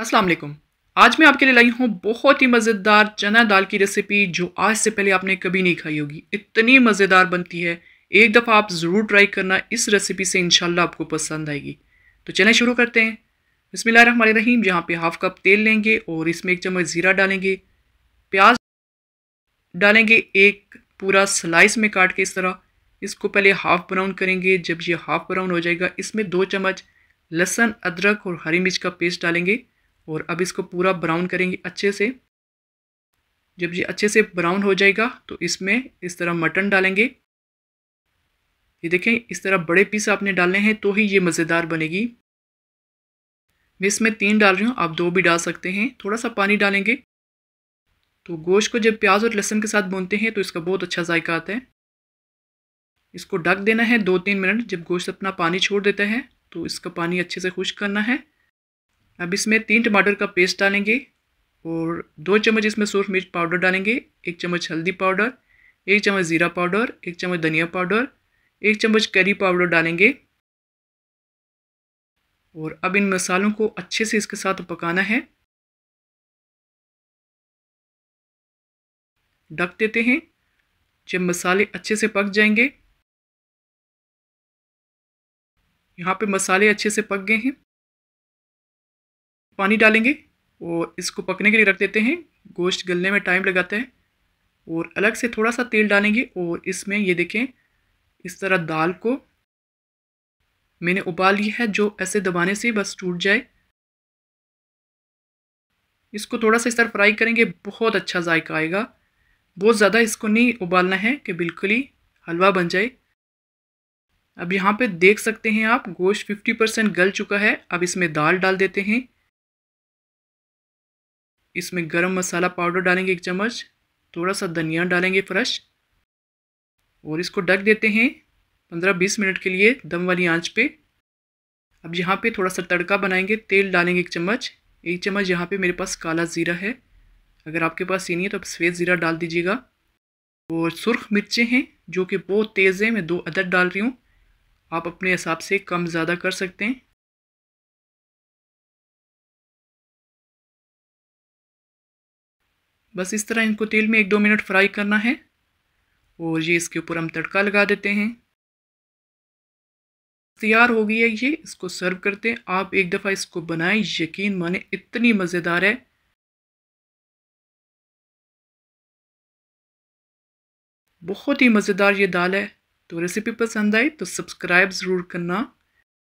अस्सलाम वालेकुम आज मैं आपके लिए लाई हूँ बहुत ही मज़ेदार चना दाल की रेसिपी जो आज से पहले आपने कभी नहीं खाई होगी इतनी मज़ेदार बनती है एक दफ़ा आप ज़रूर ट्राई करना इस रेसिपी से इनशाला आपको पसंद आएगी तो चलें शुरू करते हैं बसमिल रहीम यहाँ पे हाफ़ कप तेल लेंगे और इसमें एक चम्मच ज़ीरा डालेंगे प्याज डालेंगे एक पूरा स्लाइस में काट के इस तरह इसको पहले हाफ़ ब्राउन करेंगे जब ये हाफ़ ब्राउन हो जाएगा इसमें दो चम्मच लहसन अदरक और हरी मिर्च का पेस्ट डालेंगे और अब इसको पूरा ब्राउन करेंगे अच्छे से जब ये अच्छे से ब्राउन हो जाएगा तो इसमें इस तरह मटन डालेंगे ये देखें इस तरह बड़े पीस आपने डालने हैं तो ही ये मज़ेदार बनेगी मैं इसमें तीन डाल रही हूँ आप दो भी डाल सकते हैं थोड़ा सा पानी डालेंगे तो गोश्त को जब प्याज और लहसुन के साथ भूनते हैं तो इसका बहुत अच्छा जायका आता है इसको ढक देना है दो तीन मिनट जब गोश्त अपना पानी छोड़ देता है तो इसका पानी अच्छे से खुश करना है अब इसमें तीन टमाटर का पेस्ट डालेंगे और दो चम्मच इसमें सूर्ख मिर्च पाउडर डालेंगे एक चम्मच हल्दी पाउडर एक चम्मच ज़ीरा पाउडर एक चम्मच धनिया पाउडर एक चम्मच करी पाउडर डालेंगे और अब इन मसालों को अच्छे से इसके साथ पकाना है ढक देते हैं जब मसाले अच्छे से पक जाएंगे यहाँ पे मसाले अच्छे से पक गए हैं पानी डालेंगे और इसको पकने के लिए रख देते हैं गोश्त गलने में टाइम लगाता है और अलग से थोड़ा सा तेल डालेंगे और इसमें ये देखें इस तरह दाल को मैंने उबाल लिया है जो ऐसे दबाने से बस टूट जाए इसको थोड़ा सा इस तरह फ्राई करेंगे बहुत अच्छा जायका आएगा बहुत ज़्यादा इसको नहीं उबालना है कि बिल्कुल ही हलवा बन जाए अब यहाँ पे देख सकते हैं आप गोश्त 50 परसेंट गल चुका है अब इसमें दाल डाल देते हैं इसमें गरम मसाला पाउडर डालेंगे एक चम्मच थोड़ा सा धनिया डालेंगे फ्रेश और इसको ढक देते हैं पंद्रह बीस मिनट के लिए दम वाली आंच पे अब यहाँ पे थोड़ा सा तड़का बनाएंगे तेल डालेंगे एक चम्मच एक चम्मच यहाँ पे मेरे पास काला ज़ीरा है अगर आपके पास ये नहीं है तो आप सफ़ेद ज़ीरा डाल दीजिएगा और सुरख मिर्चें हैं जो कि बहुत तेज़ हैं मैं दो अदद डाल रही हूँ आप अपने हिसाब से कम ज़्यादा कर सकते हैं बस इस तरह इनको तेल में एक दो मिनट फ्राई करना है और ये इसके ऊपर हम तड़का लगा देते हैं तैयार हो गई है ये इसको सर्व करते हैं आप एक दफ़ा इसको बनाएं यकीन माने इतनी मज़ेदार है बहुत ही मज़ेदार ये दाल है तो रेसिपी पसंद आई तो सब्सक्राइब ज़रूर करना